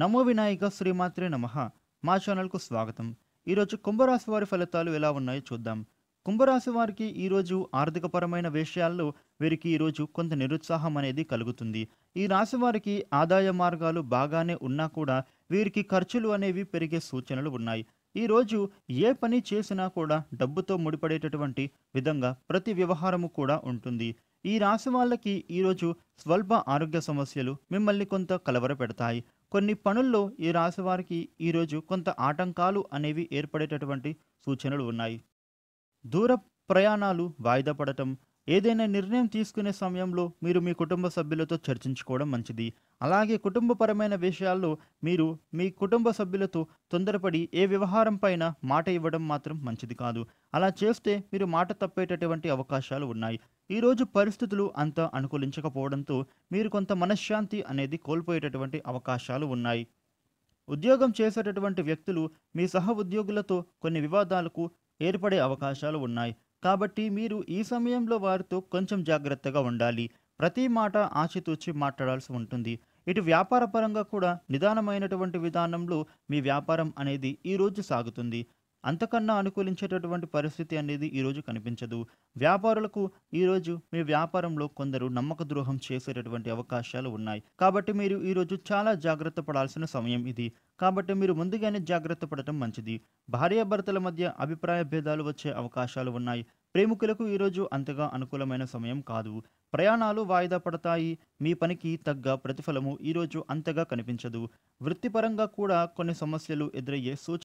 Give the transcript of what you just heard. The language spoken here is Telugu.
నమో వినాయక శ్రీమాత్రే నమ మా ఛానల్కు స్వాగతం ఈరోజు కుంభరాశి వారి ఫలితాలు ఎలా ఉన్నాయో చూద్దాం కుంభరాశి వారికి ఈరోజు ఆర్థికపరమైన విషయాల్లో వీరికి ఈరోజు కొంత నిరుత్సాహం అనేది కలుగుతుంది ఈ రాశి వారికి ఆదాయ మార్గాలు బాగానే ఉన్నా కూడా వీరికి ఖర్చులు అనేవి పెరిగే సూచనలు ఉన్నాయి ఈరోజు ఏ పని చేసినా కూడా డబ్బుతో ముడిపడేటటువంటి విధంగా ప్రతి వ్యవహారము కూడా ఉంటుంది ఈ రాశి వాళ్ళకి ఈరోజు స్వల్ప ఆరోగ్య సమస్యలు మిమ్మల్ని కొంత కలవర పెడతాయి కొన్ని పనుల్లో ఈ రాశివారికి ఈరోజు కొంత ఆటంకాలు అనేవి ఏర్పడేటటువంటి సూచనలు ఉన్నాయి దూర ప్రయాణాలు వాయిదా పడటం ఏదైనా నిర్ణయం తీసుకునే సమయంలో మీరు మీ కుటుంబ సభ్యులతో చర్చించుకోవడం మంచిది అలాగే కుటుంబపరమైన విషయాల్లో మీరు మీ కుటుంబ సభ్యులతో తొందరపడి ఏ వ్యవహారం పైన మాట ఇవ్వడం మాత్రం మంచిది కాదు అలా చేస్తే మీరు మాట తప్పేటటువంటి అవకాశాలు ఉన్నాయి ఈరోజు పరిస్థితులు అంత అనుకూలించకపోవడంతో మీరు కొంత మనశ్శాంతి అనేది కోల్పోయేటటువంటి అవకాశాలు ఉన్నాయి ఉద్యోగం చేసేటటువంటి వ్యక్తులు మీ సహ ఉద్యోగులతో కొన్ని వివాదాలకు ఏర్పడే అవకాశాలు ఉన్నాయి కాబట్టి మీరు ఈ సమయంలో వారితో కొంచెం జాగ్రత్తగా ఉండాలి ప్రతి మాట ఆచితూచి మాట్లాడాల్సి ఉంటుంది ఇటు వ్యాపార పరంగా కూడా నిదానమైనటువంటి విధానంలో మీ వ్యాపారం అనేది ఈరోజు సాగుతుంది అంతకన్నా అనుకూలించేటటువంటి పరిస్థితి అనేది ఈరోజు కనిపించదు వ్యాపారులకు ఈరోజు మీ వ్యాపారంలో కొందరు నమ్మక ద్రోహం చేసేటటువంటి అవకాశాలు ఉన్నాయి కాబట్టి మీరు ఈరోజు చాలా జాగ్రత్త పడాల్సిన సమయం ఇది కాబట్టి మీరు ముందుగానే జాగ్రత్త పడటం మంచిది భార్యాభర్తల మధ్య అభిప్రాయ భేదాలు వచ్చే అవకాశాలు ఉన్నాయి ప్రేమికులకు ఈరోజు అంతగా అనుకూలమైన సమయం కాదు ప్రయాణాలు వాయిదా పడతాయి మీ పనికి తగ్గ ప్రతిఫలము ఈరోజు అంతగా కనిపించదు వృత్తిపరంగా కూడా కొన్ని సమస్యలు ఎదురయ్యే సూచన